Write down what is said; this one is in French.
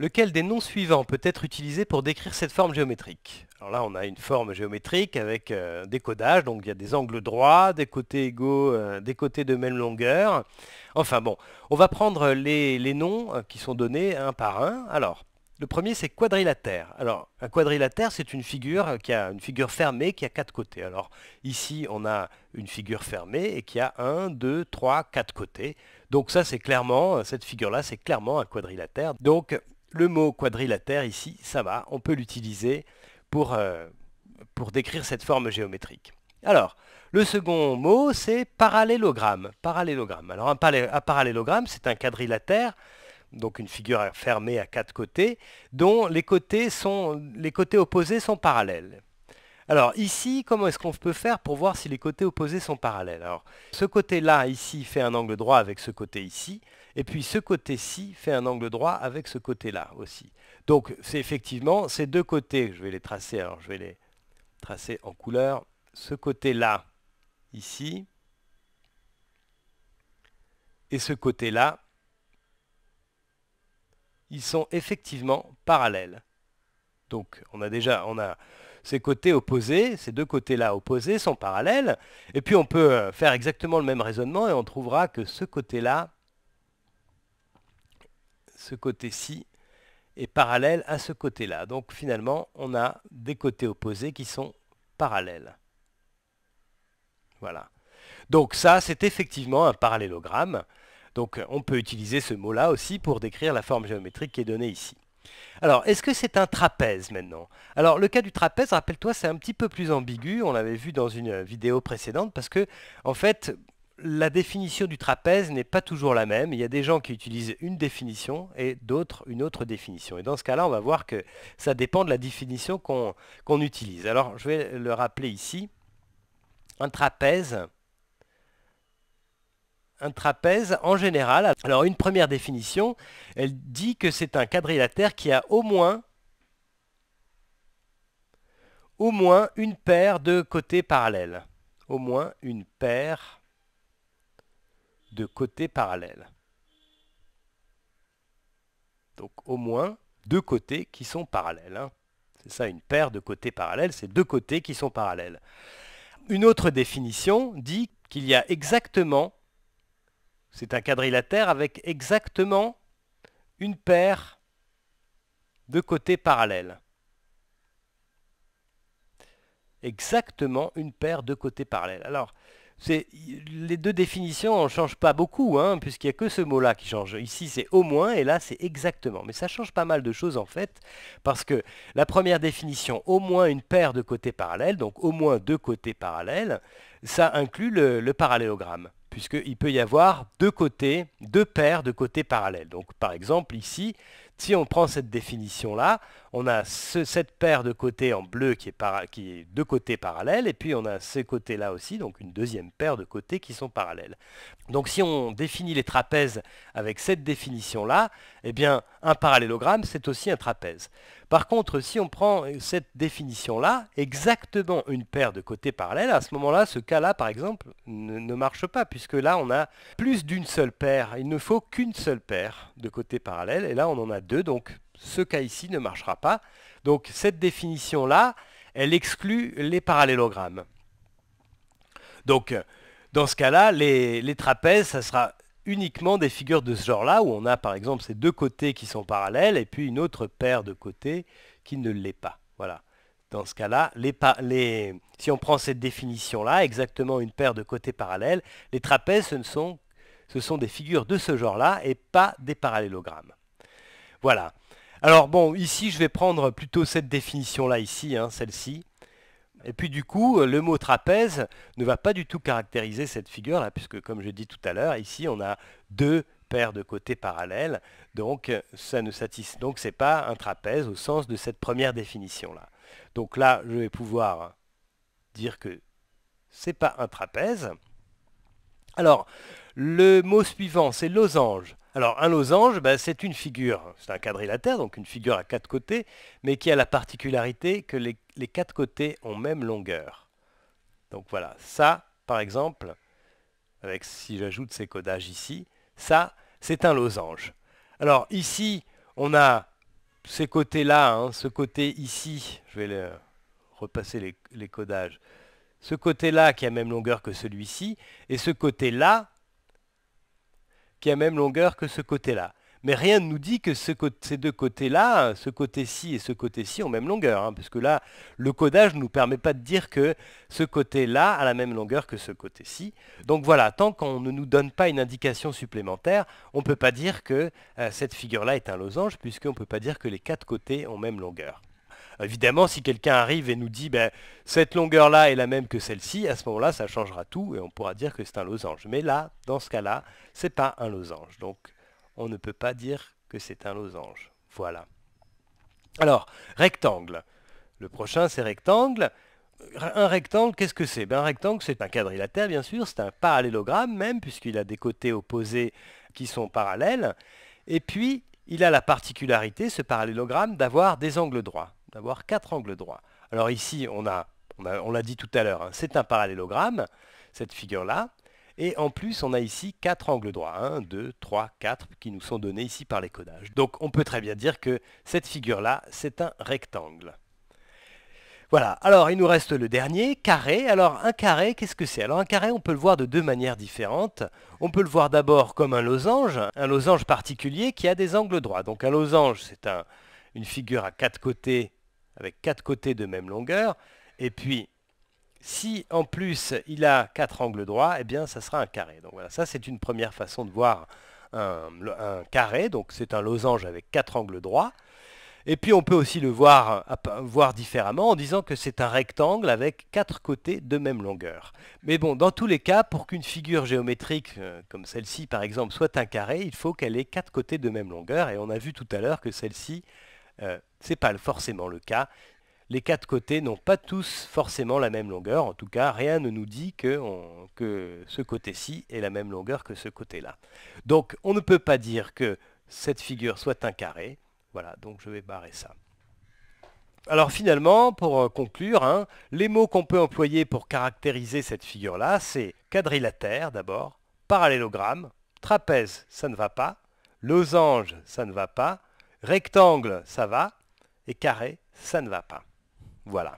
Lequel des noms suivants peut être utilisé pour décrire cette forme géométrique Alors là, on a une forme géométrique avec euh, des codages, donc il y a des angles droits, des côtés égaux, euh, des côtés de même longueur. Enfin bon, on va prendre les, noms euh, qui sont donnés un par un. Alors, le premier, c'est quadrilatère. Alors, un quadrilatère, c'est une figure qui a une figure fermée qui a quatre côtés. Alors, ici, on a une figure fermée et qui a un, deux, trois, quatre côtés. Donc ça, c'est clairement, cette figure-là, c'est clairement un quadrilatère. Donc, le mot quadrilatère ici, ça va, on peut l'utiliser pour, euh, pour décrire cette forme géométrique. Alors, le second mot, c'est parallélogramme. Parallélogramme. Alors, un, parallélogramme, c'est un quadrilatère, donc une figure fermée à quatre côtés, dont les côtés, sont, les côtés opposés sont parallèles. Alors ici, comment est-ce qu'on peut faire pour voir si les côtés opposés sont parallèles Alors ce côté-là, ici, fait un angle droit avec ce côté ici, et puis ce côté-ci fait un angle droit avec ce côté-là aussi. Donc c'est effectivement ces deux côtés, je vais les tracer, alors je vais les tracer en couleur, ce côté-là, ici, et ce côté-là, ils sont effectivement parallèles. Donc on a déjà, on a, ces côtés opposés, ces deux côtés-là opposés sont parallèles. Et puis on peut euh, faire exactement le même raisonnement et on trouvera que ce côté-là, ce côté-ci, est parallèle à ce côté-là. Donc finalement, on a des côtés opposés qui sont parallèles. Voilà. Donc ça, c'est effectivement un parallélogramme. Donc on peut utiliser ce mot-là aussi pour décrire la forme géométrique qui est donnée ici. Alors, est-ce que c'est un trapèze maintenant Alors, le cas du trapèze, rappelle-toi, c'est un petit peu plus ambigu, on l'avait vu dans une vidéo précédente, parce que, en fait, la définition du trapèze n'est pas toujours la même. Il y a des gens qui utilisent une définition et d'autres une autre définition. Et dans ce cas-là, on va voir que ça dépend de la définition qu'on utilise. Alors, je vais le rappeler ici. Un trapèze, un trapèze en général. Alors une première définition, elle dit que c'est un quadrilatère qui a au moins au moins une paire de côtés parallèles. Au moins une paire de côtés parallèles. Donc au moins deux côtés qui sont parallèles. Hein. C'est ça, une paire de côtés parallèles, c'est deux côtés qui sont parallèles. Une autre définition dit qu'il y a exactement c'est un quadrilatère avec exactement une paire de côtés parallèles. Exactement une paire de côtés parallèles. Alors, les deux définitions ne changent pas beaucoup, hein, puisqu'il n'y a que ce mot-là qui change. Ici, c'est au moins, et là, c'est exactement. Mais ça change pas mal de choses, en fait, parce que la première définition, au moins une paire de côtés parallèles, donc au moins deux côtés parallèles, ça inclut le parallélogramme puisqu'il peut y avoir deux côtés, deux paires de côtés parallèles. Donc par exemple ici, si on prend cette définition-là, on a cette paire de côtés en bleu qui est, deux côtés parallèles, et puis on a ces côtés-là aussi, donc une deuxième paire de côtés qui sont parallèles. Donc si on définit les trapèzes avec cette définition-là, eh bien un parallélogramme, c'est aussi un trapèze. Par contre, si on prend cette définition-là, exactement une paire de côtés parallèles, à ce moment-là, ce cas-là, par exemple, ne, marche pas, puisque là, on a plus d'une seule paire. Il ne faut qu'une seule paire de côtés parallèles, et là, on en a deux, donc ce cas ici ne marchera pas. Donc cette définition-là, elle exclut les parallélogrammes. Donc dans ce cas-là, les, trapèzes, ça sera uniquement des figures de ce genre-là, où on a par exemple ces deux côtés qui sont parallèles, et puis une autre paire de côtés qui ne l'est pas. Voilà. Dans ce cas-là, si on prend cette définition-là, exactement une paire de côtés parallèles, les trapèzes, ce sont des figures de ce genre-là et pas des parallélogrammes. Voilà. Alors bon, ici, je vais prendre plutôt cette définition-là ici, hein, celle-ci. Et puis du coup, le mot trapèze ne va pas du tout caractériser cette figure-là, puisque comme je dis tout à l'heure, ici, on a deux paires de côtés parallèles, donc ça ne satisfait. Donc c'est pas un trapèze au sens de cette première définition-là. Donc là, je vais pouvoir dire que c'est pas un trapèze. Alors, le mot suivant, c'est losange. Alors, un losange, ben, c'est une figure, c'est un quadrilatère, donc une figure à quatre côtés, mais qui a la particularité que les, les quatre côtés ont même longueur. Donc voilà, ça, par exemple, avec si j'ajoute ces codages ici, ça, c'est un losange. Alors ici, on a ces côtés-là, hein, ce côté ici, je vais repasser les codages, ce côté-là qui a même longueur que celui-ci, et ce côté-là qui a même longueur que ce côté-là. Mais rien ne nous dit que ces deux côtés-là, ce côté-ci et ce côté-ci, ont même longueur, hein, puisque là, le codage ne nous permet pas de dire que ce côté-là a la même longueur que ce côté-ci. Donc voilà, tant qu'on ne nous donne pas une indication supplémentaire, on ne peut pas dire que euh, cette figure-là est un losange, puisqu'on ne peut pas dire que les quatre côtés ont même longueur. Évidemment, si quelqu'un arrive et nous dit ben, cette longueur-là est la même que celle-ci, à ce moment-là, ça changera tout et on pourra dire que c'est un losange. Mais là, dans ce cas-là, c'est pas un losange. Donc, on ne peut pas dire que c'est un losange. Voilà. Alors, rectangle. Le prochain, c'est rectangle. Un rectangle, qu'est-ce que c'est ben, Un rectangle, c'est un quadrilatère, bien sûr, c'est un parallélogramme même, puisqu'il a des côtés opposés qui sont parallèles. Et puis, il a la particularité, ce parallélogramme, d'avoir des angles droits d'avoir quatre angles droits. Alors ici, on a, on l'a dit tout à l'heure, hein, c'est un parallélogramme, cette figure-là. Et en plus, on a ici quatre angles droits, 1, 2, 3, 4, qui nous sont donnés ici par les codages. Donc on peut très bien dire que cette figure-là, c'est un rectangle. Voilà, alors il nous reste le dernier, carré. Alors un carré, qu'est-ce que c'est Alors un carré, on peut le voir de deux manières différentes. On peut le voir d'abord comme un losange, un losange particulier qui a des angles droits. Donc un losange, c'est un, une figure à quatre côtés avec quatre côtés de même longueur. Et puis, si en plus il a quatre angles droits, eh bien ça sera un carré. Donc voilà, ça c'est une première façon de voir un, carré. Donc c'est un losange avec quatre angles droits. Et puis on peut aussi le voir, voir différemment en disant que c'est un rectangle avec quatre côtés de même longueur. Mais bon, dans tous les cas, pour qu'une figure géométrique euh, comme celle-ci par exemple soit un carré, il faut qu'elle ait quatre côtés de même longueur. Et on a vu tout à l'heure que celle-ci euh, ce n'est pas forcément le cas. Les quatre côtés n'ont pas tous forcément la même longueur. En tout cas, rien ne nous dit que, ce côté-ci est la même longueur que ce côté-là. Donc, on ne peut pas dire que cette figure soit un carré. Voilà, donc je vais barrer ça. Alors finalement, pour euh, conclure, hein, les mots qu'on peut employer pour caractériser cette figure-là, c'est quadrilatère d'abord, parallélogramme, trapèze, ça ne va pas, losange, ça ne va pas, Rectangle, ça va, et carré, ça ne va pas. Voilà.